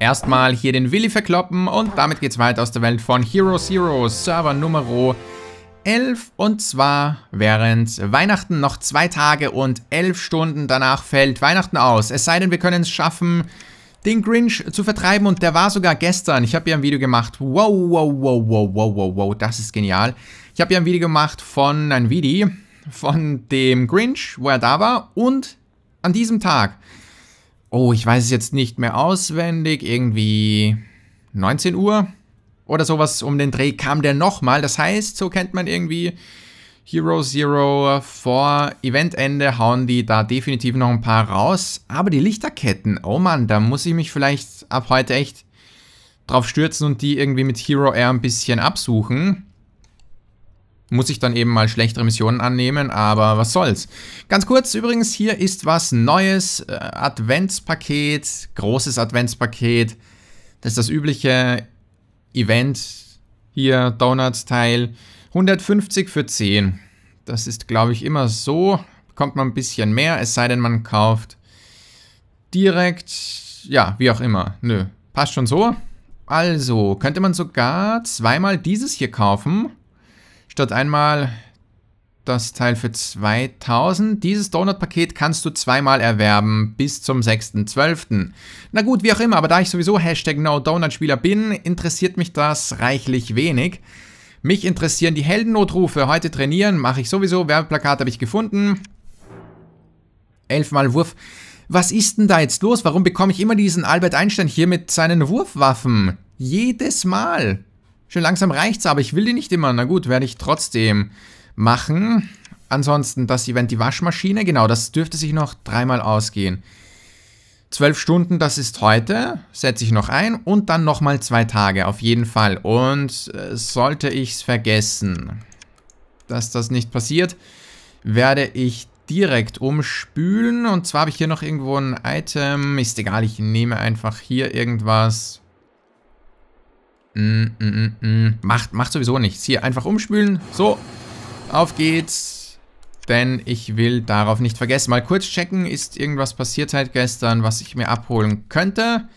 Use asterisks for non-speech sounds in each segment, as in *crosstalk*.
Erstmal hier den Willi verkloppen und damit geht's weiter aus der Welt von Hero Zero, Server Numero 11. Und zwar während Weihnachten noch zwei Tage und elf Stunden danach fällt Weihnachten aus. Es sei denn, wir können es schaffen, den Grinch zu vertreiben und der war sogar gestern. Ich habe ja ein Video gemacht. Wow, wow, wow, wow, wow, wow, wow, das ist genial. Ich habe ja ein Video gemacht von einem Video von dem Grinch, wo er da war und an diesem Tag oh, ich weiß es jetzt nicht mehr auswendig, irgendwie 19 Uhr oder sowas um den Dreh kam der nochmal. Das heißt, so kennt man irgendwie Hero Zero vor Eventende, hauen die da definitiv noch ein paar raus. Aber die Lichterketten, oh Mann, da muss ich mich vielleicht ab heute echt drauf stürzen und die irgendwie mit Hero Air ein bisschen absuchen muss ich dann eben mal schlechtere Missionen annehmen, aber was soll's. Ganz kurz übrigens, hier ist was Neues, äh, Adventspaket, großes Adventspaket. Das ist das übliche Event hier, Donuts-Teil. 150 für 10. Das ist, glaube ich, immer so. Bekommt man ein bisschen mehr, es sei denn, man kauft direkt, ja, wie auch immer. Nö, passt schon so. Also, könnte man sogar zweimal dieses hier kaufen statt einmal das Teil für 2000. Dieses Donut-Paket kannst du zweimal erwerben bis zum 6.12. Na gut, wie auch immer, aber da ich sowieso Hashtag NoDonut-Spieler bin, interessiert mich das reichlich wenig. Mich interessieren die Heldennotrufe. Heute trainieren mache ich sowieso. Werbeplakat habe ich gefunden. Elfmal Wurf. Was ist denn da jetzt los? Warum bekomme ich immer diesen Albert Einstein hier mit seinen Wurfwaffen? Jedes Mal. Schön langsam reicht's, aber ich will die nicht immer. Na gut, werde ich trotzdem machen. Ansonsten das Event, die Waschmaschine. Genau, das dürfte sich noch dreimal ausgehen. Zwölf Stunden, das ist heute, setze ich noch ein und dann nochmal zwei Tage, auf jeden Fall. Und äh, sollte ich es vergessen, dass das nicht passiert, werde ich direkt umspülen. Und zwar habe ich hier noch irgendwo ein Item, ist egal, ich nehme einfach hier irgendwas. Mm, mm, mm, mm. Macht, macht sowieso nichts. Hier einfach umspülen. So, auf geht's. Denn ich will darauf nicht vergessen. Mal kurz checken, ist irgendwas passiert seit gestern, was ich mir abholen könnte.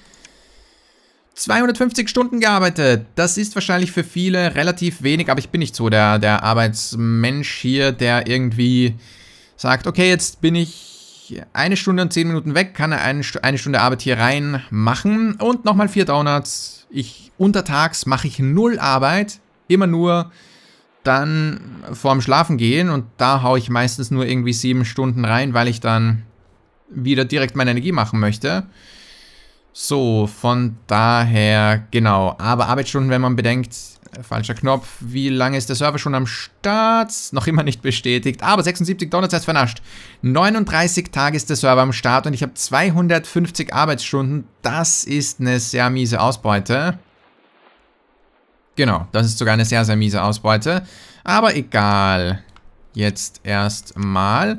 250 Stunden gearbeitet. Das ist wahrscheinlich für viele relativ wenig, aber ich bin nicht so der, der Arbeitsmensch hier, der irgendwie sagt, okay, jetzt bin ich eine Stunde und zehn Minuten weg, kann eine, eine Stunde Arbeit hier rein machen und nochmal vier Donuts ich untertags mache ich null Arbeit, immer nur dann vorm Schlafen gehen und da haue ich meistens nur irgendwie sieben Stunden rein, weil ich dann wieder direkt meine Energie machen möchte. So, von daher, genau. Aber Arbeitsstunden, wenn man bedenkt, äh, falscher Knopf. Wie lange ist der Server schon am Start? Noch immer nicht bestätigt. Aber 76 Donuts vernascht. 39 Tage ist der Server am Start und ich habe 250 Arbeitsstunden. Das ist eine sehr miese Ausbeute. Genau, das ist sogar eine sehr, sehr miese Ausbeute. Aber egal. Jetzt erstmal.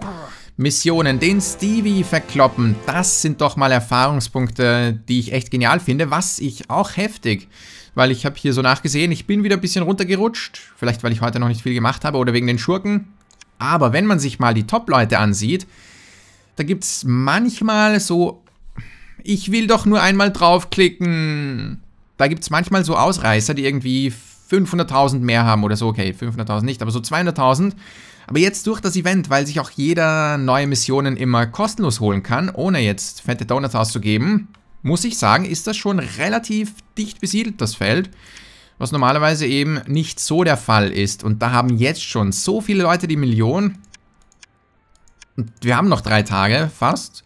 Missionen, den Stevie verkloppen. Das sind doch mal Erfahrungspunkte, die ich echt genial finde. Was ich auch heftig weil ich habe hier so nachgesehen, ich bin wieder ein bisschen runtergerutscht, vielleicht weil ich heute noch nicht viel gemacht habe oder wegen den Schurken. Aber wenn man sich mal die Top-Leute ansieht, da gibt es manchmal so, ich will doch nur einmal draufklicken. Da gibt es manchmal so Ausreißer, die irgendwie 500.000 mehr haben oder so. Okay, 500.000 nicht, aber so 200.000. Aber jetzt durch das Event, weil sich auch jeder neue Missionen immer kostenlos holen kann, ohne jetzt fette Donuts auszugeben, muss ich sagen, ist das schon relativ dicht besiedelt, das Feld. Was normalerweise eben nicht so der Fall ist. Und da haben jetzt schon so viele Leute die Million. Und wir haben noch drei Tage, fast.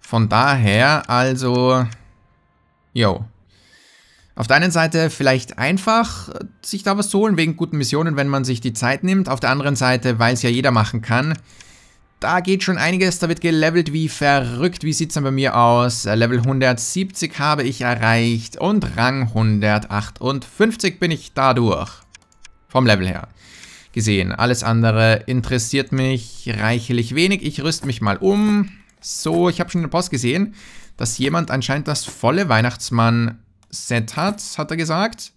Von daher, also... Yo. Auf der einen Seite vielleicht einfach, sich da was zu holen, wegen guten Missionen, wenn man sich die Zeit nimmt. Auf der anderen Seite, weil es ja jeder machen kann, da geht schon einiges, da wird gelevelt wie verrückt. Wie sieht es denn bei mir aus? Äh, Level 170 habe ich erreicht und Rang 158 bin ich dadurch. Vom Level her gesehen. Alles andere interessiert mich reichlich wenig. Ich rüste mich mal um. So, ich habe schon eine Post gesehen, dass jemand anscheinend das volle Weihnachtsmann-Set hat, hat er gesagt.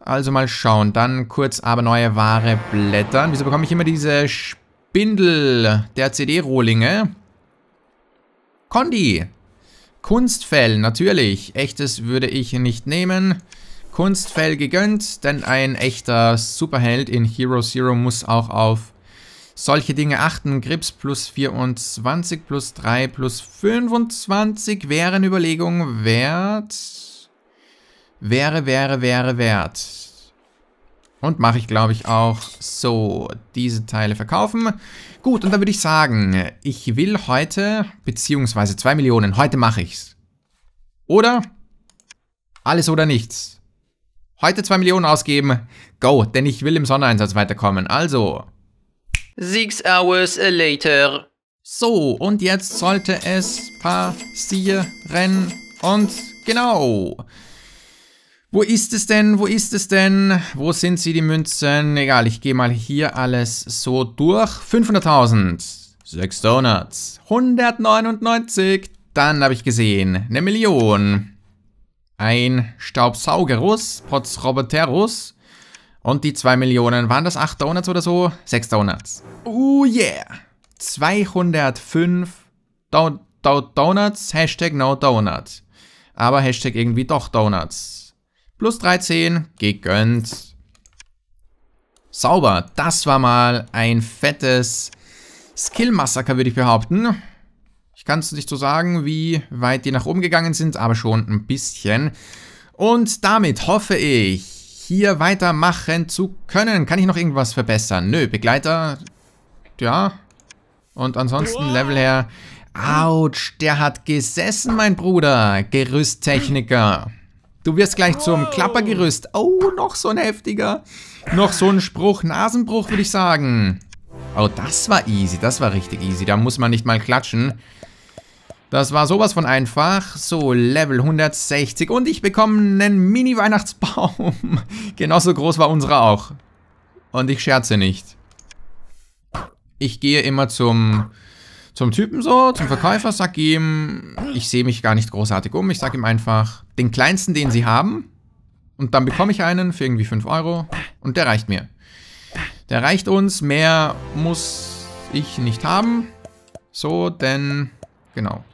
Also mal schauen. Dann kurz aber neue Ware blättern. Wieso bekomme ich immer diese Spiele? Bindel der CD-Rohlinge. Condi. Kunstfell, natürlich. Echtes würde ich nicht nehmen. Kunstfell gegönnt, denn ein echter Superheld in Hero Zero muss auch auf solche Dinge achten. Grips plus 24 plus 3 plus 25 wären Überlegungen wert. Wäre, wäre, wäre wert. Und mache ich, glaube ich, auch so diese Teile verkaufen. Gut, und dann würde ich sagen, ich will heute, beziehungsweise 2 Millionen, heute mache ich's. Oder? Alles oder nichts. Heute 2 Millionen ausgeben. Go, denn ich will im Sondereinsatz weiterkommen. Also. Six hours later. So, und jetzt sollte es passieren. Und genau. Wo ist es denn? Wo ist es denn? Wo sind sie, die Münzen? Egal, ich gehe mal hier alles so durch. 500.000, 6 Donuts, 199, dann habe ich gesehen, eine Million, ein Staubsaugerus, Potsroboterus und die 2 Millionen. Waren das 8 Donuts oder so? 6 Donuts. Oh yeah! 205 Do Do Donuts, Hashtag No Donuts. Aber Hashtag irgendwie doch Donuts. Plus 13, gegönnt. Sauber, das war mal ein fettes Skill-Massaker, würde ich behaupten. Ich kann es nicht so sagen, wie weit die nach oben gegangen sind, aber schon ein bisschen. Und damit hoffe ich, hier weitermachen zu können. Kann ich noch irgendwas verbessern? Nö, Begleiter, ja. Und ansonsten Level her. Autsch, der hat gesessen, mein Bruder. Gerüsttechniker. Du wirst gleich zum oh. Klappergerüst. Oh, noch so ein heftiger. Noch so ein Spruch. Nasenbruch, würde ich sagen. Oh, das war easy. Das war richtig easy. Da muss man nicht mal klatschen. Das war sowas von einfach. So, Level 160. Und ich bekomme einen Mini-Weihnachtsbaum. *laughs* Genauso groß war unserer auch. Und ich scherze nicht. Ich gehe immer zum zum Typen so, zum Verkäufer, sag ihm, ich sehe mich gar nicht großartig um, ich sag ihm einfach den kleinsten, den sie haben. Und dann bekomme ich einen für irgendwie 5 Euro und der reicht mir. Der reicht uns, mehr muss ich nicht haben. So, denn, genau.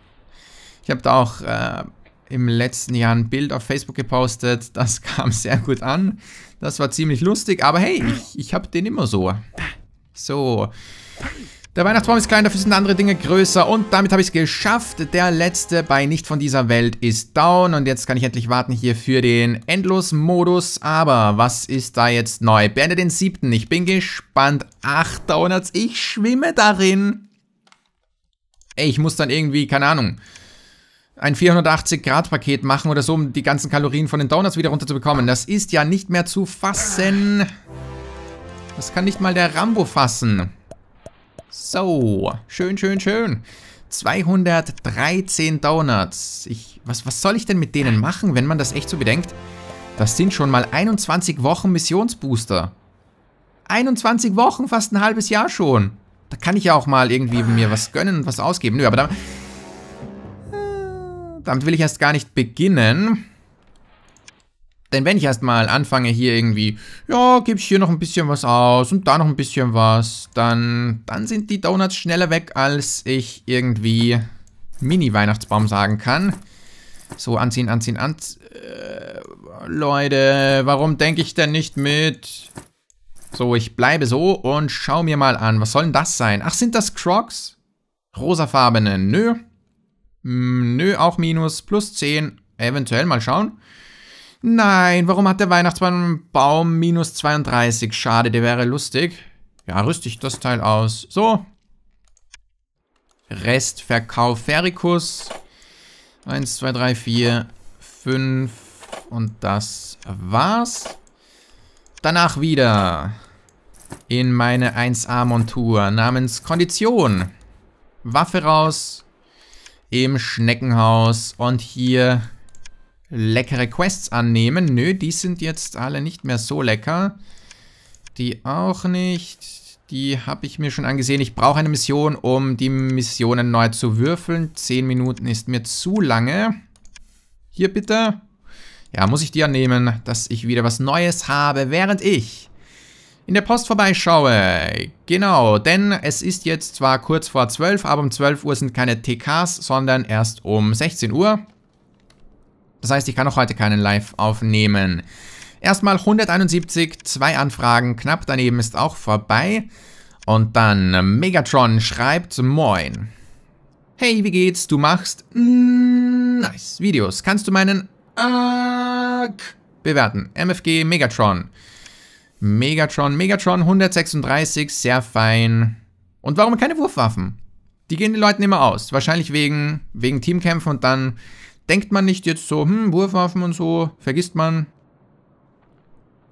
Ich habe da auch äh, im letzten Jahr ein Bild auf Facebook gepostet, *laughs* das kam sehr gut an. Das war ziemlich lustig, aber hey, ich, ich habe den immer so. So, der Weihnachtsbaum ist klein, dafür sind andere Dinge größer und damit habe ich es geschafft. Der letzte bei Nicht von dieser Welt ist down und jetzt kann ich endlich warten hier für den Endlos-Modus. Aber was ist da jetzt neu? Beende den siebten, ich bin gespannt. Ach, Donuts, ich schwimme darin. Ey, ich muss dann irgendwie, keine Ahnung, ein 480-Grad-Paket machen oder so, um die ganzen Kalorien von den Donuts wieder runterzubekommen. Das ist ja nicht mehr zu fassen. Das kann nicht mal der Rambo fassen. So, schön, schön, schön. 213 Donuts. Ich, was, was soll ich denn mit denen machen, wenn man das echt so bedenkt? Das sind schon mal 21 Wochen Missionsbooster. 21 Wochen, fast ein halbes Jahr schon. Da kann ich ja auch mal irgendwie mir was gönnen und was ausgeben. Nö, aber damit, äh, damit will ich erst gar nicht beginnen. Denn wenn ich erstmal anfange hier irgendwie, ja, gebe ich hier noch ein bisschen was aus und da noch ein bisschen was, dann, dann sind die Donuts schneller weg, als ich irgendwie Mini-Weihnachtsbaum sagen kann. So, anziehen, anziehen, anziehen. Äh, Leute, warum denke ich denn nicht mit? So, ich bleibe so und schau mir mal an. Was soll denn das sein? Ach, sind das Crocs? Rosafarbene, nö. Hm, nö, auch minus, plus 10. Eventuell, mal schauen. Nein, warum hat der Weihnachtsmann einen Baum minus 32? Schade, der wäre lustig. Ja, rüste ich das Teil aus. So. Restverkauf Ferikus. 1, 2, 3, 4, 5. Und das war's. Danach wieder in meine 1A-Montur namens Kondition. Waffe raus im Schneckenhaus und hier leckere Quests annehmen. Nö, die sind jetzt alle nicht mehr so lecker. Die auch nicht. Die habe ich mir schon angesehen. Ich brauche eine Mission, um die Missionen neu zu würfeln. Zehn Minuten ist mir zu lange. Hier bitte. Ja, muss ich die annehmen, dass ich wieder was Neues habe, während ich in der Post vorbeischaue. Genau, denn es ist jetzt zwar kurz vor 12, aber um 12 Uhr sind keine TKs, sondern erst um 16 Uhr. Das heißt, ich kann auch heute keinen Live aufnehmen. Erstmal 171, zwei Anfragen, knapp daneben ist auch vorbei. Und dann Megatron schreibt Moin. Hey, wie geht's? Du machst mm, nice Videos. Kannst du meinen Arc bewerten? MFG Megatron. Megatron, Megatron 136, sehr fein. Und warum keine Wurfwaffen? Die gehen den Leuten immer aus. Wahrscheinlich wegen, wegen Teamkämpfen und dann denkt man nicht jetzt so, hm, Wurfwaffen und so, vergisst man.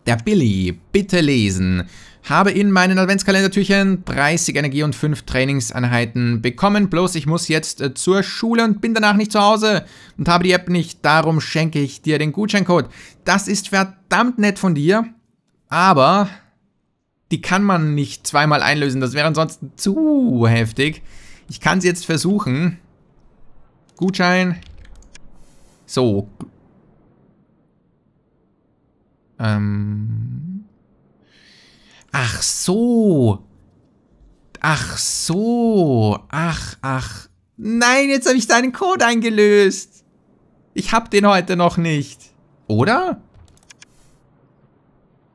Der Billy, bitte lesen. Habe in meinen Adventskalendertüchern 30 Energie und 5 Trainingseinheiten bekommen. Bloß ich muss jetzt äh, zur Schule und bin danach nicht zu Hause und habe die App nicht. Darum schenke ich dir den Gutscheincode. Das ist verdammt nett von dir, aber die kann man nicht zweimal einlösen. Das wäre ansonsten zu heftig. Ich kann es jetzt versuchen. Gutschein, so. Ähm. Ach so. Ach so. Ach, ach. Nein, jetzt habe ich deinen Code eingelöst. Ich hab den heute noch nicht. Oder?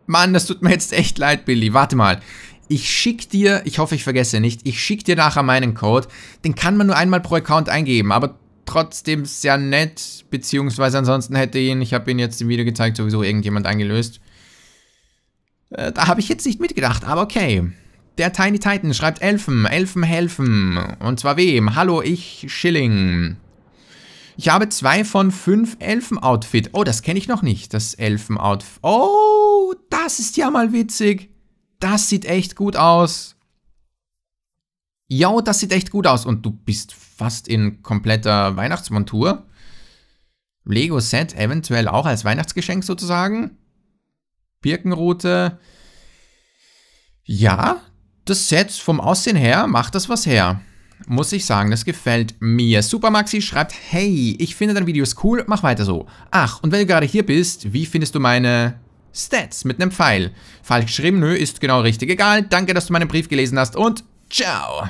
Mann, das tut mir jetzt echt leid, Billy. Warte mal. Ich schick dir, ich hoffe, ich vergesse nicht, ich schick dir nachher meinen Code. Den kann man nur einmal pro Account eingeben, aber trotzdem sehr nett, beziehungsweise ansonsten hätte ihn, ich habe ihn jetzt im Video gezeigt, sowieso irgendjemand eingelöst. Äh, da habe ich jetzt nicht mitgedacht, aber okay. Der Tiny Titan schreibt Elfen, Elfen helfen. Und zwar wem? Hallo, ich, Schilling. Ich habe zwei von fünf Elfen-Outfit. Oh, das kenne ich noch nicht, das Elfen-Outfit. Oh, das ist ja mal witzig. Das sieht echt gut aus ja, das sieht echt gut aus und du bist fast in kompletter Weihnachtsmontur. Lego-Set eventuell auch als Weihnachtsgeschenk sozusagen. Birkenrute. Ja, das Set vom Aussehen her macht das was her. Muss ich sagen, das gefällt mir. Supermaxi schreibt, hey, ich finde deine Videos cool, mach weiter so. Ach, und wenn du gerade hier bist, wie findest du meine Stats mit einem Pfeil? Falsch geschrieben, nö, ist genau richtig. Egal, danke, dass du meinen Brief gelesen hast und Ciao.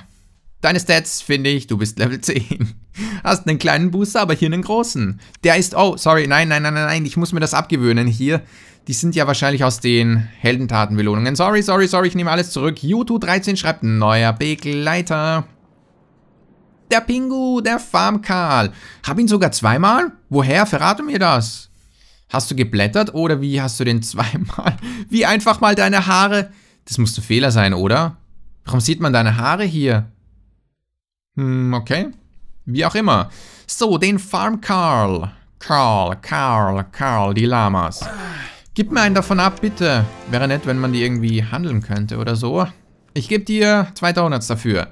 Deine Stats finde ich, du bist Level 10. Hast einen kleinen Booster, aber hier einen großen. Der ist, oh, sorry, nein, nein, nein, nein, ich muss mir das abgewöhnen hier. Die sind ja wahrscheinlich aus den Heldentatenbelohnungen. Sorry, sorry, sorry, ich nehme alles zurück. Yutu13 schreibt, neuer Begleiter. Der Pingu, der Farmkarl. Hab ihn sogar zweimal? Woher? Verrate mir das. Hast du geblättert oder wie hast du den *laughs* zweimal? Wie einfach mal deine Haare... Das muss ein Fehler sein, oder? Warum sieht man deine Haare hier? Hm, okay. Wie auch immer. So, den Farm Carl. Carl, Carl, Carl, die Lamas. Gib mir einen davon ab, bitte. Wäre nett, wenn man die irgendwie handeln könnte oder so. Ich gebe dir zwei Donuts dafür.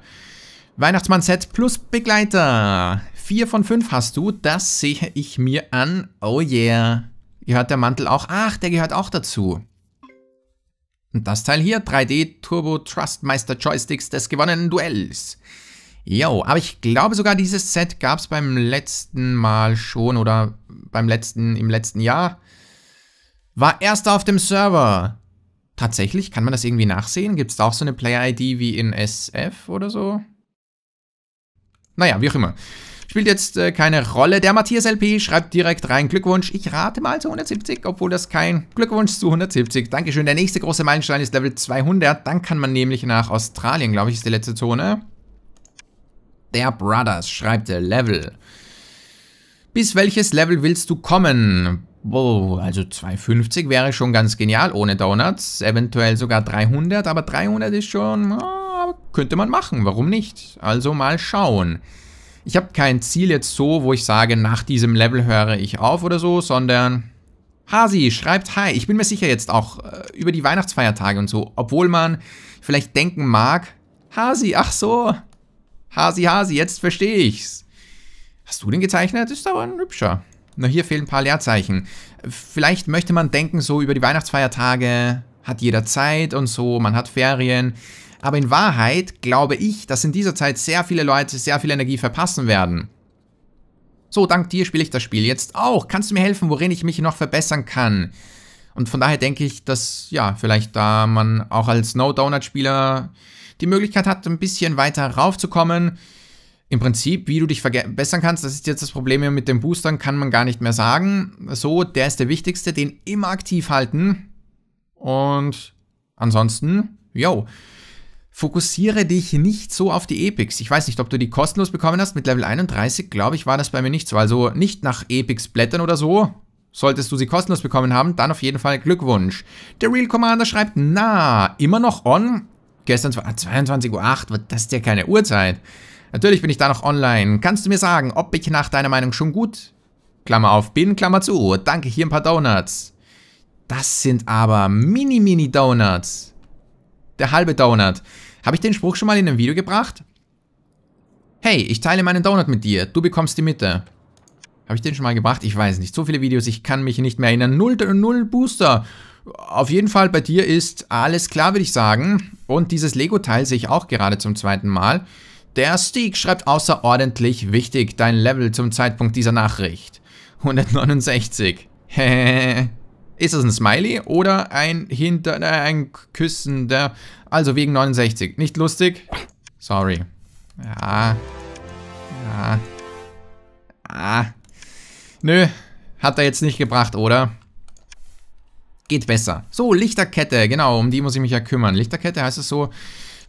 Weihnachtsmann-Set plus Begleiter. Vier von fünf hast du. Das sehe ich mir an. Oh yeah. Gehört der Mantel auch? Ach, der gehört auch dazu. Und das Teil hier, 3D Turbo Trustmeister Joysticks des gewonnenen Duells. Jo, aber ich glaube sogar dieses Set gab es beim letzten Mal schon oder beim letzten, im letzten Jahr. War erster auf dem Server. Tatsächlich, kann man das irgendwie nachsehen? Gibt es da auch so eine Player-ID wie in SF oder so? Naja, wie auch immer. Spielt jetzt äh, keine Rolle. Der Matthias LP schreibt direkt rein. Glückwunsch. Ich rate mal zu 170, obwohl das kein Glückwunsch zu 170. Dankeschön. Der nächste große Meilenstein ist Level 200. Dann kann man nämlich nach Australien, glaube ich, ist die letzte Zone. Der Brothers schreibt äh, Level. Bis welches Level willst du kommen? Wow, also 250 wäre schon ganz genial ohne Donuts. Eventuell sogar 300, aber 300 ist schon... Ah, könnte man machen, warum nicht? Also mal schauen ich habe kein Ziel jetzt so, wo ich sage, nach diesem Level höre ich auf oder so, sondern Hasi schreibt Hi. Ich bin mir sicher jetzt auch äh, über die Weihnachtsfeiertage und so, obwohl man vielleicht denken mag, Hasi, ach so, Hasi, Hasi, jetzt verstehe ich's. Hast du den gezeichnet? Ist aber ein hübscher. Na, hier fehlen ein paar Leerzeichen. Vielleicht möchte man denken, so über die Weihnachtsfeiertage hat jeder Zeit und so, man hat Ferien. Aber in Wahrheit glaube ich, dass in dieser Zeit sehr viele Leute sehr viel Energie verpassen werden. So, dank dir spiele ich das Spiel jetzt auch. Kannst du mir helfen, worin ich mich noch verbessern kann? Und von daher denke ich, dass, ja, vielleicht da man auch als No-Donut-Spieler die Möglichkeit hat, ein bisschen weiter raufzukommen. Im Prinzip, wie du dich verbessern kannst, das ist jetzt das Problem hier mit den Boostern, kann man gar nicht mehr sagen. So, der ist der wichtigste, den immer aktiv halten. Und ansonsten, yo fokussiere dich nicht so auf die Epics. Ich weiß nicht, ob du die kostenlos bekommen hast. Mit Level 31, glaube ich, war das bei mir nicht so. Also nicht nach Epics blättern oder so. Solltest du sie kostenlos bekommen haben, dann auf jeden Fall Glückwunsch. Der Real Commander schreibt, na, immer noch on? Gestern 22.08 Uhr, das ist ja keine Uhrzeit. Natürlich bin ich da noch online. Kannst du mir sagen, ob ich nach deiner Meinung schon gut, Klammer auf, bin, Klammer zu, danke, hier ein paar Donuts. Das sind aber mini, mini Donuts der halbe Donut. Habe ich den Spruch schon mal in einem Video gebracht? Hey, ich teile meinen Donut mit dir. Du bekommst die Mitte. Habe ich den schon mal gebracht? Ich weiß nicht. So viele Videos, ich kann mich nicht mehr erinnern. Null, null Booster. Auf jeden Fall bei dir ist alles klar, würde ich sagen. Und dieses Lego-Teil sehe ich auch gerade zum zweiten Mal. Der Steak schreibt außerordentlich wichtig dein Level zum Zeitpunkt dieser Nachricht. 169. Hehehe. *laughs* Ist es ein Smiley oder ein hinter äh, ein küssender? Also wegen 69. Nicht lustig? Sorry. Ja. Ja. Ah. Nö. Hat er jetzt nicht gebracht, oder? Geht besser. So, Lichterkette. Genau, um die muss ich mich ja kümmern. Lichterkette heißt es so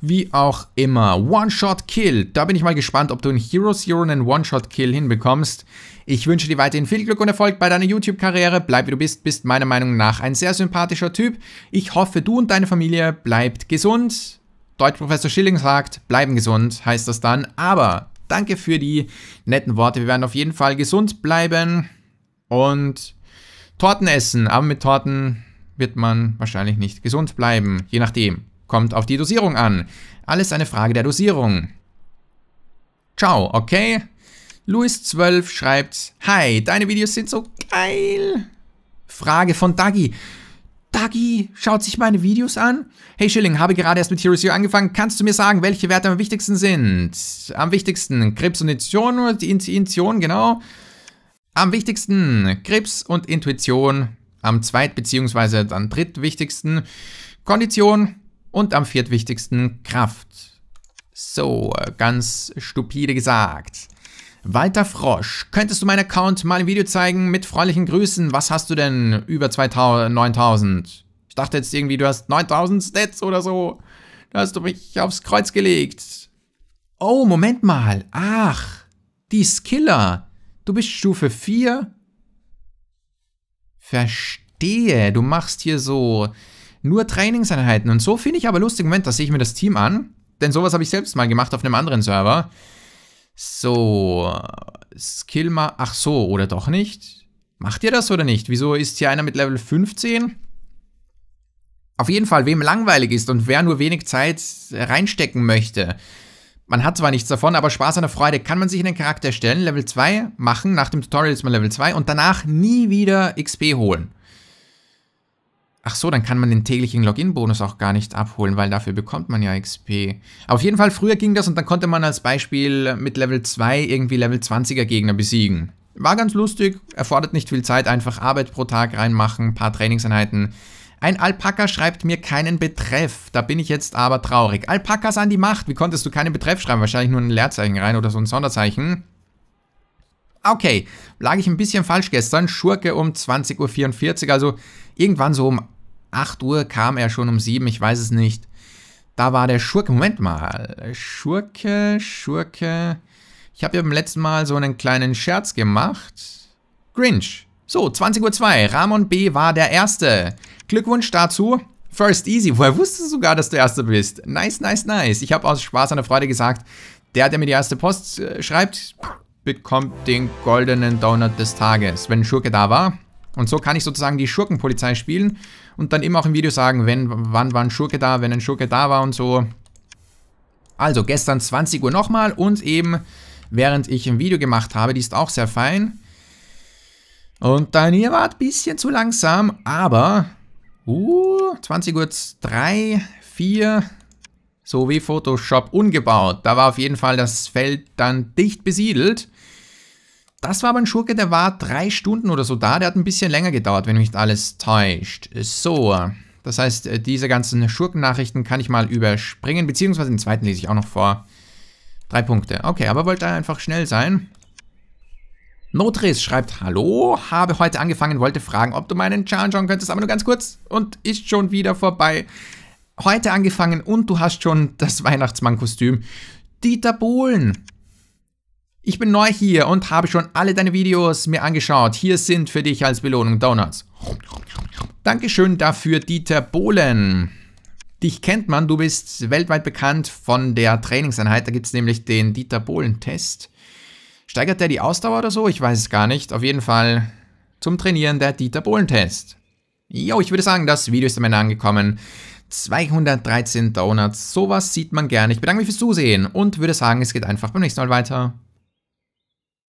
wie auch immer. One-Shot-Kill. Da bin ich mal gespannt, ob du in Hero Zero einen One-Shot-Kill hinbekommst. Ich wünsche dir weiterhin viel Glück und Erfolg bei deiner YouTube-Karriere. Bleib wie du bist, bist meiner Meinung nach ein sehr sympathischer Typ. Ich hoffe, du und deine Familie bleibt gesund. Deutschprofessor Schilling sagt, bleiben gesund, heißt das dann. Aber danke für die netten Worte. Wir werden auf jeden Fall gesund bleiben und Torten essen. Aber mit Torten wird man wahrscheinlich nicht gesund bleiben, je nachdem. Kommt auf die Dosierung an. Alles eine Frage der Dosierung. Ciao, okay? Louis12 schreibt, Hi, deine Videos sind so geil. Frage von Dagi. Dagi, schaut sich meine Videos an? Hey Schilling, habe gerade erst mit Hero Zero angefangen. Kannst du mir sagen, welche Werte am wichtigsten sind? Am wichtigsten Krebs und Intuition, Intuition, genau. Am wichtigsten Krebs und Intuition. Am zweit- bzw. dann drittwichtigsten Kondition, und am viertwichtigsten Kraft. So, ganz stupide gesagt. Walter Frosch, könntest du meinen Account mal im Video zeigen? Mit freundlichen Grüßen, was hast du denn über 9000? Ich dachte jetzt irgendwie, du hast 9000 Stats oder so. Da hast du mich aufs Kreuz gelegt. Oh, Moment mal. Ach, die Skiller. Du bist Stufe 4. Verstehe, du machst hier so nur Trainingseinheiten. Und so finde ich aber lustig, Moment, da sehe ich mir das Team an. Denn sowas habe ich selbst mal gemacht auf einem anderen Server. So, Skillma, ach so, oder doch nicht? Macht ihr das oder nicht? Wieso ist hier einer mit Level 15? Auf jeden Fall, wem langweilig ist und wer nur wenig Zeit reinstecken möchte. Man hat zwar nichts davon, aber Spaß an der Freude. Kann man sich einen Charakter stellen, Level 2 machen, nach dem Tutorial ist man Level 2 und danach nie wieder XP holen. Ach so, dann kann man den täglichen Login-Bonus auch gar nicht abholen, weil dafür bekommt man ja XP. Aber auf jeden Fall, früher ging das und dann konnte man als Beispiel mit Level 2 irgendwie Level 20er Gegner besiegen. War ganz lustig, erfordert nicht viel Zeit, einfach Arbeit pro Tag reinmachen, paar Trainingseinheiten. Ein Alpaka schreibt mir keinen Betreff, da bin ich jetzt aber traurig. Alpakas an die Macht, wie konntest du keinen Betreff schreiben? Wahrscheinlich nur ein Leerzeichen rein oder so ein Sonderzeichen. Okay, lag ich ein bisschen falsch gestern. Schurke um 20.44 Uhr, also irgendwann so um 8 Uhr kam er schon um 7, ich weiß es nicht. Da war der Schurke, Moment mal, Schurke, Schurke. Ich habe ja beim letzten Mal so einen kleinen Scherz gemacht. Grinch. So, 20.02 Uhr, Ramon B. war der Erste. Glückwunsch dazu. First Easy, woher wusstest du sogar, dass du Erster bist? Nice, nice, nice. Ich habe aus Spaß und Freude gesagt, der, der mir die erste Post äh, schreibt, bekommt den goldenen Donut des Tages, wenn ein Schurke da war. Und so kann ich sozusagen die Schurkenpolizei spielen und dann immer auch im Video sagen, wenn, wann ein Schurke da, wenn ein Schurke da war und so. Also gestern 20 Uhr nochmal und eben während ich ein Video gemacht habe, die ist auch sehr fein. Und dann hier war ein bisschen zu langsam, aber uh, 20 Uhr 3, 4, so wie Photoshop ungebaut. Da war auf jeden Fall das Feld dann dicht besiedelt. Das war aber ein Schurke, der war drei Stunden oder so da. Der hat ein bisschen länger gedauert, wenn mich nicht alles täuscht. So, das heißt, äh, diese ganzen Schurkennachrichten kann ich mal überspringen, beziehungsweise den zweiten lese ich auch noch vor. Drei Punkte. Okay, aber wollte einfach schnell sein. Notris schreibt, hallo, habe heute angefangen, wollte fragen, ob du meinen Channel schauen könntest, aber nur ganz kurz und ist schon wieder vorbei. Heute angefangen und du hast schon das Weihnachtsmann-Kostüm. Dieter Bohlen, ich bin neu hier und habe schon alle deine Videos mir angeschaut. Hier sind für dich als Belohnung Donuts. Dankeschön dafür, Dieter Bohlen. Dich kennt man, du bist weltweit bekannt von der Trainingseinheit. Da gibt es nämlich den Dieter Bohlen-Test. Steigert der die Ausdauer oder so? Ich weiß es gar nicht. Auf jeden Fall zum Trainieren der Dieter Bohlen-Test. Jo, ich würde sagen, das Video ist am Ende angekommen. 213 Donuts, sowas sieht man gerne. Ich bedanke mich fürs Zusehen und würde sagen, es geht einfach beim nächsten Mal weiter.